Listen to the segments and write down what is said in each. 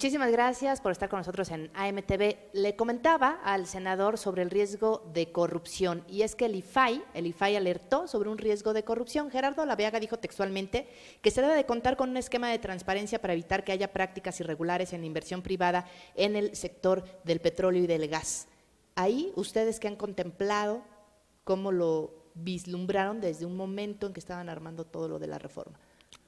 Muchísimas gracias por estar con nosotros en AMTV. Le comentaba al senador sobre el riesgo de corrupción y es que el IFAI, el IFAI alertó sobre un riesgo de corrupción. Gerardo Laveaga dijo textualmente que se debe de contar con un esquema de transparencia para evitar que haya prácticas irregulares en inversión privada en el sector del petróleo y del gas. Ahí ustedes que han contemplado cómo lo vislumbraron desde un momento en que estaban armando todo lo de la reforma.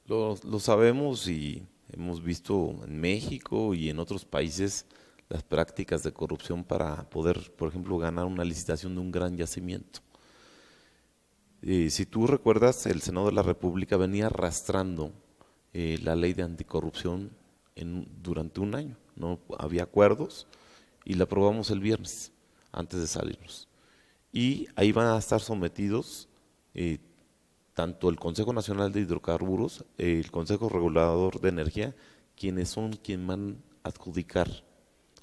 lo sabemos y Hemos visto en México y en otros países las prácticas de corrupción para poder, por ejemplo, ganar una licitación de un gran yacimiento. si tú recuerdas, el Senado de la República venía arrastrando eh, la ley de anticorrupción durante un año. No había acuerdos y la aprobamos el viernes, antes de salirnos. Y ahí van a estar sometidos eh, tanto el Consejo Nacional de Hidrocarburos, el Consejo Regulador de Energía, quienes son quienes van a adjudicar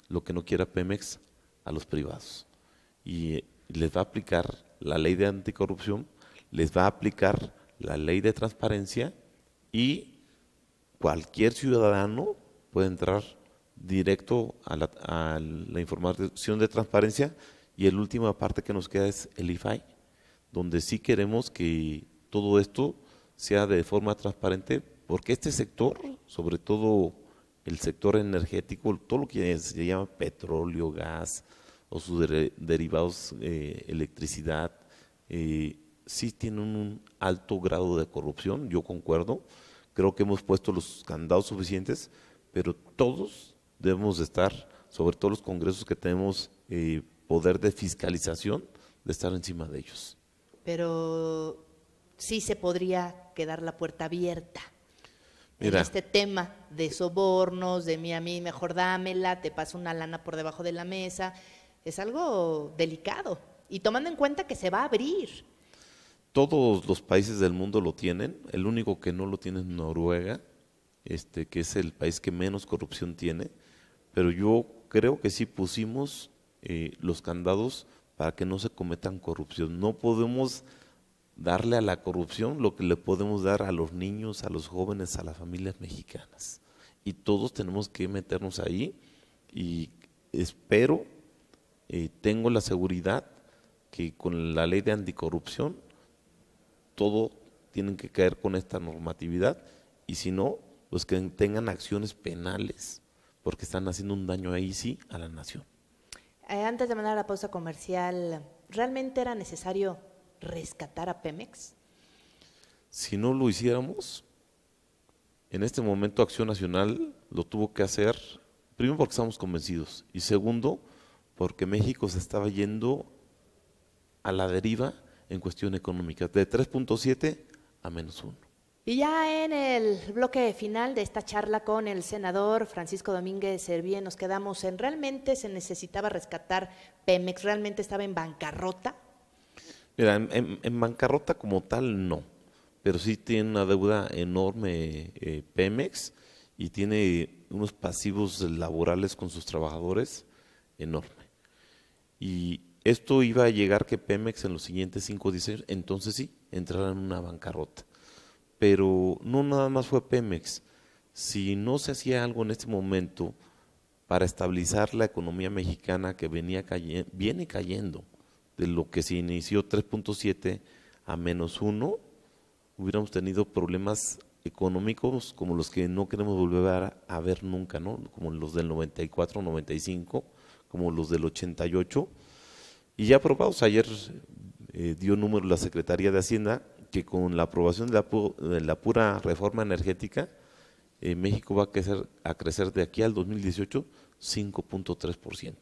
lo que no quiera Pemex a los privados. Y eh, les va a aplicar la ley de anticorrupción, les va a aplicar la ley de transparencia y cualquier ciudadano puede entrar directo a la, información de transparencia y la última parte que nos queda es el IFAI, donde sí queremos que todo esto sea de forma transparente, porque este sector, sobre todo el sector energético, todo lo que se llama petróleo, gas o sus derivados, eh, electricidad, eh, sí tiene un alto grado de corrupción, yo concuerdo, creo que hemos puesto los candados suficientes, pero todos debemos estar, sobre todo los congresos que tenemos eh, poder de fiscalización, de estar encima de ellos. Pero sí se podría quedar la puerta abierta. este tema de sobornos, de mí a mí, mejor dámela, te paso una lana por debajo de la mesa, es algo delicado. Y tomando en cuenta que se va a abrir. Todos los países del mundo lo tienen, el único que no lo tiene es Noruega, este, que es el país que menos corrupción tiene, pero yo creo que sí pusimos eh, los candados para que no se cometan corrupción. No podemos darle a la corrupción lo que le podemos dar a los niños, a los jóvenes, a las familias mexicanas. Y todos tenemos que meternos ahí y espero, eh, tengo la seguridad que con la ley de anticorrupción todo tienen que caer con esta normatividad y si no, pues que tengan acciones penales porque están haciendo un daño ahí sí a la nación. Eh, antes de mandar la pausa comercial, ¿realmente era necesario rescatar a Pemex? Si no lo hiciéramos, en este momento Acción Nacional lo tuvo que hacer, primero porque estamos convencidos y segundo porque México se estaba yendo a la deriva en cuestión económica, de 3.7 a menos 1. Y ya en el bloque final de esta charla con el senador Francisco Domínguez Servía nos quedamos en realmente se necesitaba rescatar Pemex, realmente estaba en bancarrota Mira, en, bancarrota como tal no, pero sí tiene una deuda enorme eh, Pemex y tiene unos pasivos laborales con sus trabajadores enorme. Y esto iba a llegar que Pemex en los siguientes 5 o años, entonces sí, entrará en una bancarrota. Pero no nada más fue Pemex. Si no se hacía algo en este momento para estabilizar la economía mexicana que venía viene cayendo, de lo que se inició 3.7 a menos 1, hubiéramos tenido problemas económicos como los que no queremos volver a, ver nunca, ¿no? como los del 94, 95, como los del 88, y ya aprobados. Ayer eh, dio número la Secretaría de Hacienda que con la aprobación de la, pura reforma energética, eh, México va a crecer, a crecer de aquí al 2018 5.3%.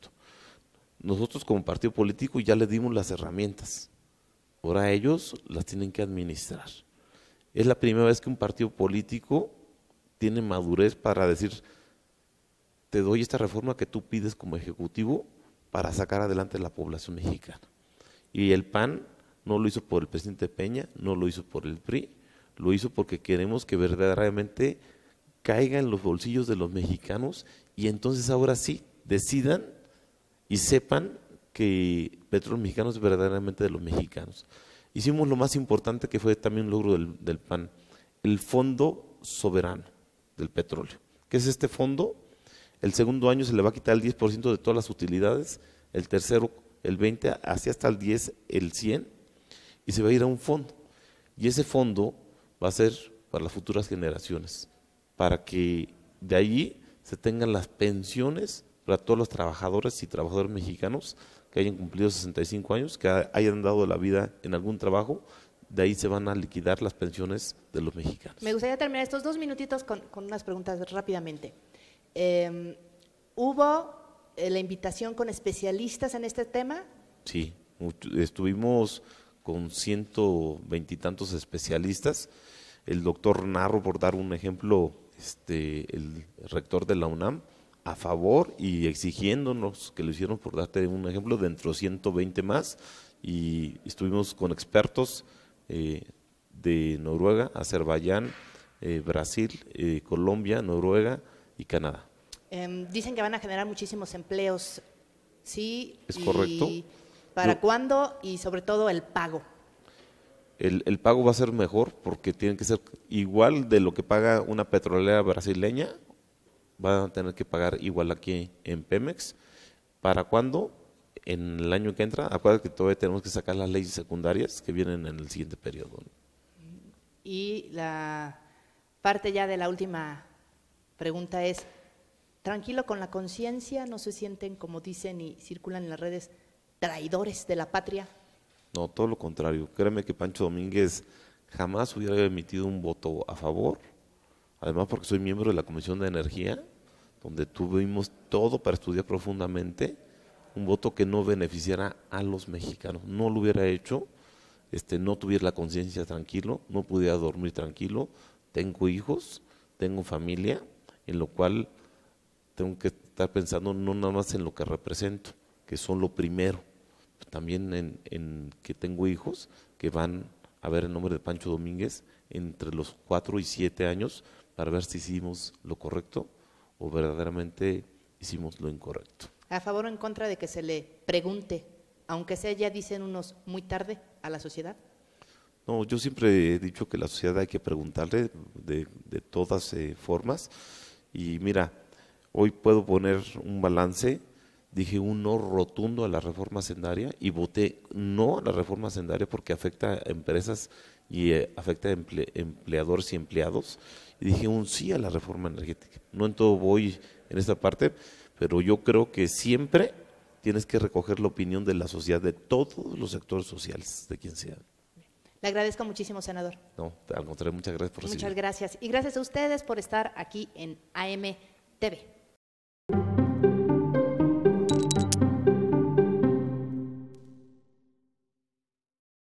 Nosotros como partido político ya le dimos las herramientas. Ahora ellos las tienen que administrar. Es la primera vez que un partido político tiene madurez para decir, te doy esta reforma que tú pides como ejecutivo para sacar adelante a la población mexicana. Y el PAN no lo hizo por el presidente Peña, no lo hizo por el PRI, lo hizo porque queremos que verdaderamente caiga en los bolsillos de los mexicanos y entonces ahora sí decidan y sepan que petróleo Mexicanos es verdaderamente de los mexicanos. Hicimos lo más importante que fue también un logro del, del PAN, el Fondo Soberano del Petróleo. ¿Qué es este fondo? El segundo año se le va a quitar el 10% de todas las utilidades, el tercero el 20%, así hasta el 10%, el 100%, y se va a ir a un fondo. Y ese fondo va a ser para las futuras generaciones, para que de allí se tengan las pensiones para todos los trabajadores y trabajadores mexicanos que hayan cumplido 65 años, que hayan dado la vida en algún trabajo, de ahí se van a liquidar las pensiones de los mexicanos. Me gustaría terminar estos dos minutitos con, unas preguntas rápidamente. Em, ¿Hubo eh, la invitación con especialistas en este tema? Sí, estuvimos con ciento veintitantos especialistas. El doctor Narro, por dar un ejemplo, este, el rector de la UNAM, a favor y exigiéndonos que lo hicieron, por darte un ejemplo, dentro de 120 más, y estuvimos con expertos eh, de Noruega, Azerbaiyán, eh, Brasil, eh, Colombia, Noruega y Canadá. Em, dicen que van a generar muchísimos empleos, ¿sí? Es correcto. ¿Para cuándo? Y sobre todo el pago. el, pago va a ser mejor porque tiene que ser igual de lo que paga una petrolera brasileña van a tener que pagar igual aquí en Pemex. ¿Para cuándo? En el año que entra. Acuérdate que todavía tenemos que sacar las leyes secundarias que vienen en el siguiente periodo. Y la parte ya de la última pregunta es, tranquilo con la conciencia, no se sienten, como dicen y circulan en las redes, traidores de la patria. No, todo lo contrario. Créeme que Pancho Domínguez jamás hubiera emitido un voto a favor además porque soy miembro de la Comisión de Energía, donde tuvimos todo para estudiar profundamente un voto que no beneficiara a los mexicanos. No lo hubiera hecho, este, no tuviera la conciencia tranquilo, no pudiera dormir tranquilo, tengo hijos, tengo familia, en lo cual tengo que estar pensando no nada más en lo que represento, que son lo primero, también en, en que tengo hijos que van a ver el nombre de Pancho Domínguez entre los 4 y siete años para ver si hicimos lo correcto o verdaderamente hicimos lo incorrecto. ¿A favor o en contra de que se le pregunte, aunque sea ya dicen unos muy tarde, a la sociedad? No, yo siempre he dicho que la sociedad hay que preguntarle de, todas eh, formas. Y mira, hoy puedo poner un balance dije un no rotundo a la reforma sendaria y voté no a la reforma sendaria porque afecta a empresas y eh, afecta a empleadores y empleados. Y dije un sí a la reforma energética. No en todo voy en esta parte, pero yo creo que siempre tienes que recoger la opinión de la sociedad, de todos los sectores sociales, de quien sea. Le agradezco muchísimo, senador. No, al contrario, muchas gracias por recibir. Muchas gracias. Y gracias a ustedes por estar aquí en AMTV.